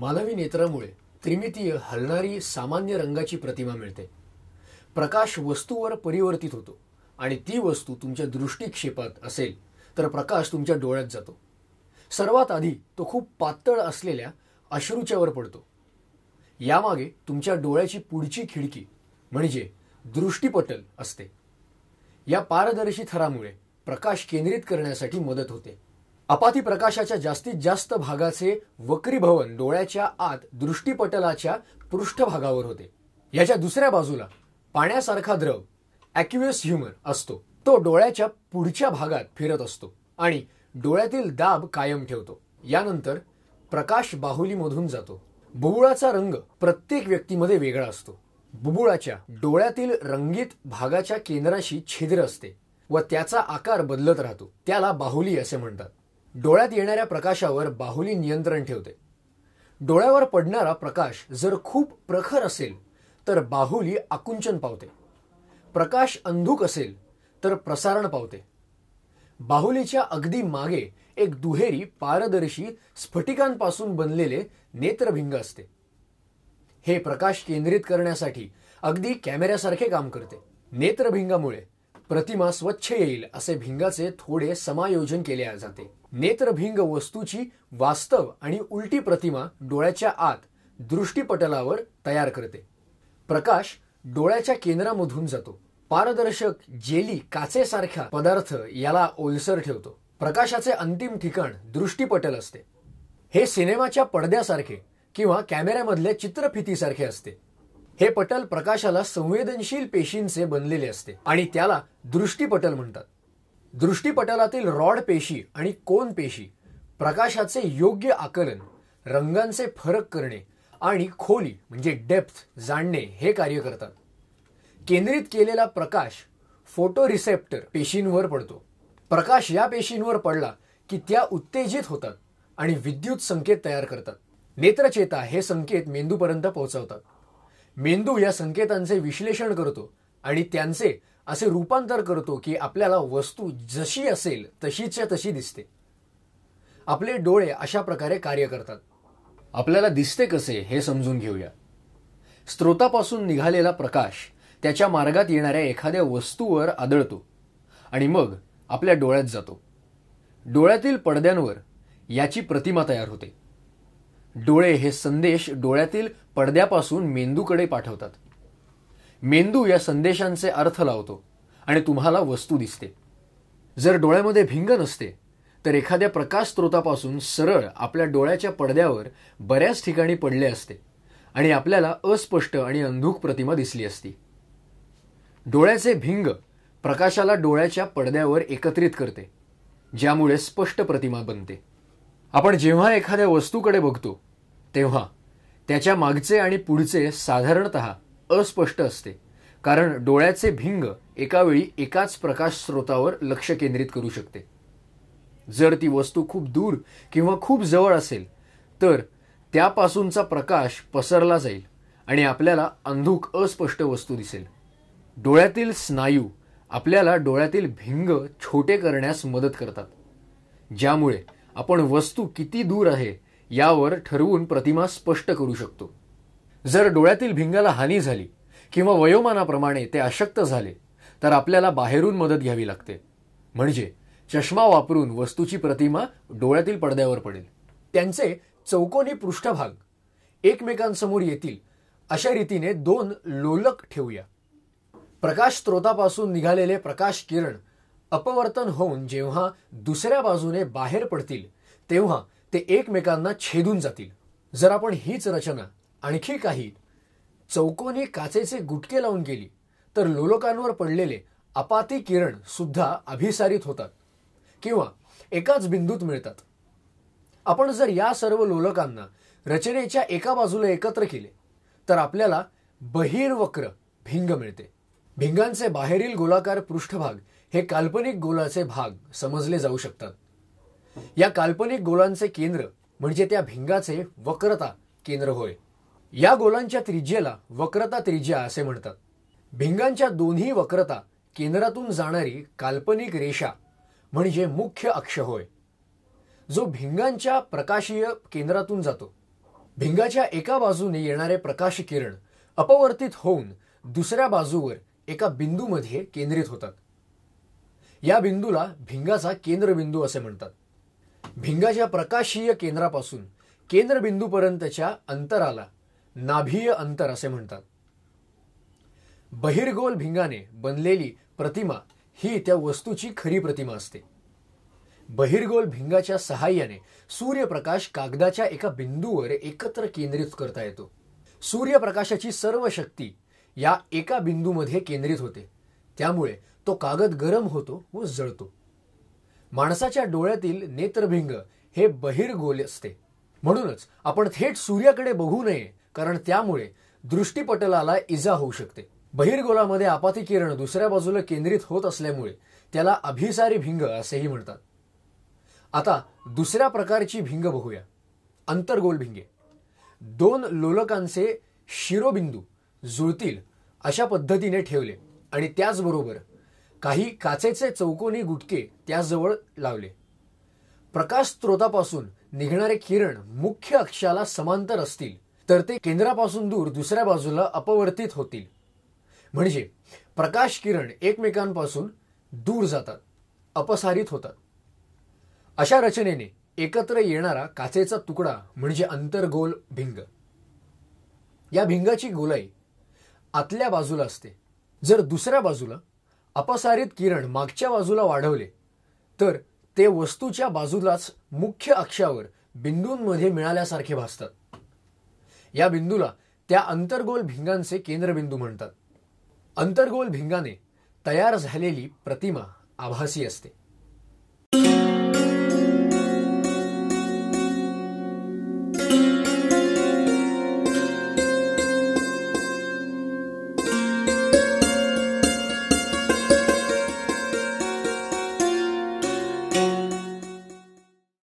मानवी नेत्रामुळे त्रिमितीय हलणारी सामान्य रंगाची प्रतिमा मिळते प्रकाश वस्तूवर परिवर्तित होतो आणि ती वस्तू तुमच्या दृष्टिक्षेपात असेल तर प्रकाश तुमच्या डोळ्यात जातो सर्वात आधी तो खूप पातळ असलेल्या अश्रूच्यावर पडतो यामागे तुमच्या डोळ्याची पुढची खिडकी म्हणजे दृष्टीपटल असते या पारदर्शी थरामुळे प्रकाश केंद्रित करण्यासाठी मदत होते अपाती प्रकाशाच्या जास्तीत जास्त भागाचे वक्रीभवन डोळ्याच्या आत दृष्टीपटलाच्या पृष्ठभागावर होते याच्या दुसऱ्या बाजूला पाण्यासारखा द्रव अॅक्युएस ह्युमर असतो तो डोळ्याच्या पुढच्या भागात फिरत असतो आणि डोळ्यातील दाब कायम ठेवतो यानंतर प्रकाश बाहुलीमधून जातो बुबुळाचा रंग प्रत्येक व्यक्तीमध्ये वेगळा असतो बुबुळाच्या डोळ्यातील रंगीत भागाच्या केंद्राशी छिद्र असते व त्याचा आकार बदलत राहतो त्याला बाहुली असे म्हणतात डोळ्यात येणाऱ्या प्रकाशावर बाहुली नियंत्रण ठेवते डोळ्यावर पडणारा प्रकाश जर खूप प्रखर असेल तर बाहुली आकुंचन पावते प्रकाश अंधुक असेल तर प्रसारण पावते बाहुलीच्या अगदी मागे एक दुहेरी पारदर्शी स्फटिकांपासून बनलेले नेत्रभिंग असते हे प्रकाश केंद्रित करण्यासाठी अगदी कॅमेऱ्यासारखे काम करते नेत्रभिंगामुळे प्रतिमा स्वच्छ येईल असे भिंगाचे थोडे समायोजन केले जाते नेत्रभिंग वस्तूची वास्तव आणि उलटी प्रतिमा डोळ्याच्या आत दृष्टीपटलावर तयार करते प्रकाश डोळ्याच्या केंद्रामधून जातो पारदर्शक जेली काचेसारखा पदार्थ याला ओलसर ठेवतो प्रकाशाचे अंतिम ठिकाण दृष्टीपटल असते हे सिनेमाच्या पडद्यासारखे किंवा कॅमेऱ्यामधल्या चित्रफितीसारखे असते हे पटल प्रकाशाला संवेदनशील पेशींचे बनलेले असते आणि त्याला दृष्टीपटल म्हणतात दृष्टीपटलातील रॉड पेशी आणि कोन पेशी प्रकाशाचे योग्य आकलन रंगांचे फरक करणे आणि खोली म्हणजे डेप्थ जाणणे हे कार्य करतात केंद्रित केलेला प्रकाश फोटो रिसेप्टर पेशींवर पडतो प्रकाश या पेशींवर पडला की त्या उत्तेजित होतात आणि विद्युत संकेत तयार करतात नेत्रचेता हे संकेत मेंदूपर्यंत पोहोचवतात मेंदू या संकेतांचे विश्लेषण करतो आणि त्यांचे असे रूपांतर करतो की आपल्याला वस्तू जशी असेल तशीच्या तशी दिसते आपले डोळे अशा प्रकारे कार्य करतात आपल्याला दिसते कसे हे समजून घेऊया स्रोतापासून निघालेला प्रकाश त्याच्या मार्गात येणाऱ्या एखाद्या वस्तूवर आदळतो आणि मग आपल्या डोळ्यात जातो डोळ्यातील पडद्यांवर याची प्रतिमा तयार होते डोळे हे संदेश डोळ्यातील पडद्यापासून मेंदूकडे पाठवतात मेंदू या संदेशांचे अर्थ लावतो आणि तुम्हाला वस्तू दिसते जर डोळ्यामध्ये भिंग नसते तर एखाद्या प्रकाश स्रोतापासून सरळ आपल्या डोळ्याच्या पडद्यावर बऱ्याच ठिकाणी पडले असते आणि आपल्याला अस्पष्ट आणि अंधूक प्रतिमा दिसली असती डोळ्याचे भिंग प्रकाशाला डोळ्याच्या पडद्यावर एकत्रित करते ज्यामुळे स्पष्ट प्रतिमा बनते आपण जेव्हा एखाद्या वस्तूकडे बघतो तेव्हा त्याच्या मागचे आणि पुढचे साधारणत अस्पष्ट असते कारण डोळ्याचे भिंग एकावेळी एकाच प्रकाश स्रोतावर लक्ष केंद्रित करू शकते जर ती वस्तू खूप दूर किंवा खूप जवळ असेल तर त्यापासूनचा प्रकाश पसरला जाईल आणि आपल्याला अंधूक अस्पष्ट वस्तू दिसेल डोळ्यातील स्नायू आपल्याला डोळ्यातील भिंग छोटे करण्यास मदत करतात ज्यामुळे आपण वस्तू किती दूर आहे यावर ठरवून प्रतिमा स्पष्ट करू शकतो जर डोळ्यातील भिंगाला हानी झाली किंवा वयोमानाप्रमाणे ते अशक्त झाले तर आपल्याला बाहेरून मदत घ्यावी लागते म्हणजे चष्मा वापरून वस्तूची प्रतिमा डोळ्यातील पडद्यावर पडेल त्यांचे चौकोनी पृष्ठभाग एकमेकांसमोर येतील अशा रीतीने दोन लोलक ठेवूया प्रकाश स्रोतापासून निघालेले प्रकाश किरण अपवर्तन होऊन जेव्हा दुसऱ्या बाजूने बाहेर पडतील तेव्हा ते एकमेकांना छेदून जातील जर आपण हीच रचना आणखी काही चौकोनी काचेचे गुटके लावून गेली तर लोलकांवर पडलेले अपाती किरण सुद्धा अभिसारित होतात किंवा एकाच बिंदूत मिळतात आपण जर या सर्व लोलकांना रचनेच्या एका बाजूला एकत्र केले तर आपल्याला बहिर्वक्र भिंग मिळते भिंगांचे बाहेरील गोलाकार पृष्ठभाग हे काल्पनिक गोलाचे भाग समजले जाऊ शकतात या काल्पनिक गोलांचे केंद्र म्हणजे त्या भिंगाचे वक्रता केंद्र होय या गोलांच्या त्रिज्येला वक्रता त्रिज्या असे म्हणतात भिंगांच्या दोन्ही वक्रता केंद्रातून जाणारी काल्पनिक रेषा म्हणजे मुख्य अक्ष होय जो भिंगांच्या प्रकाशीय केंद्रातून जातो भिंगाच्या एका बाजूने येणारे प्रकाश किरण अपवर्तित होऊन दुसऱ्या बाजूवर एका बिंदूमध्ये केंद्रित होतात या बिंदूला भिंगाचा केंद्रबिंदू असे म्हणतात भिंगाच्या प्रकाशीय केंद्रापासून केंद्रबिंदूपर्यंतच्या अंतराला नाभीय अंतर असे म्हणतात बहिर्गोल भिंगाने बनलेली प्रतिमा ही त्या वस्तूची खरी प्रतिमा असते बहिर्गोल भिंगाच्या सहाय्याने सूर्यप्रकाश कागदाच्या एका बिंदूवर एकत्र केंद्रित करता येतो सूर्यप्रकाशाची सर्व शक्ती या एका बिंदूमध्ये केंद्रित होते त्यामुळे तो कागद गरम होतो व जळतो माणसाच्या डोळ्यातील नेत्रभिंग हे बहिर्गोल असते म्हणूनच आपण थेट सूर्याकडे बघू नये कारण त्यामुळे दृष्टीपटलाला इजा होऊ शकते बहिर्गोलामध्ये आपाती किरण दुसऱ्या बाजूला केंद्रित होत असल्यामुळे त्याला अभिसारी भिंग असेही म्हणतात आता दुसऱ्या प्रकारची भिंग बघूया अंतर्गोल भिंगे दोन लोलकांचे शिरोबिंदू जुळतील अशा पद्धतीने ठेवले आणि त्याचबरोबर काही काचेचे चौकोनी गुटके त्याजवळ लावले प्रकाश स्त्रोतापासून निघणारे किरण मुख्य अक्षाला समांतर असतील तर ते केंद्रापासून दूर दुसऱ्या बाजूला अपवर्तित होतील म्हणजे प्रकाश किरण एकमेकांपासून दूर जातात अपसारित होतात अशा रचनेने एकत्र येणारा काचेचा तुकडा म्हणजे अंतर्गोल भिंग या भिंगाची गोलाई आतल्या बाजूला असते जर दुसऱ्या बाजूला अपसारित किरण मागच्या बाजूला वाढवले तर ते वस्तूच्या बाजूलाच मुख्य अक्षावर बिंदूंमध्ये मिळाल्यासारखे भासतात या बिंदूला त्या अंतर्गोल भिंगांचे केंद्रबिंदू म्हणतात अंतर्गोल भिंगाने तयार झालेली प्रतिमा आभासी असते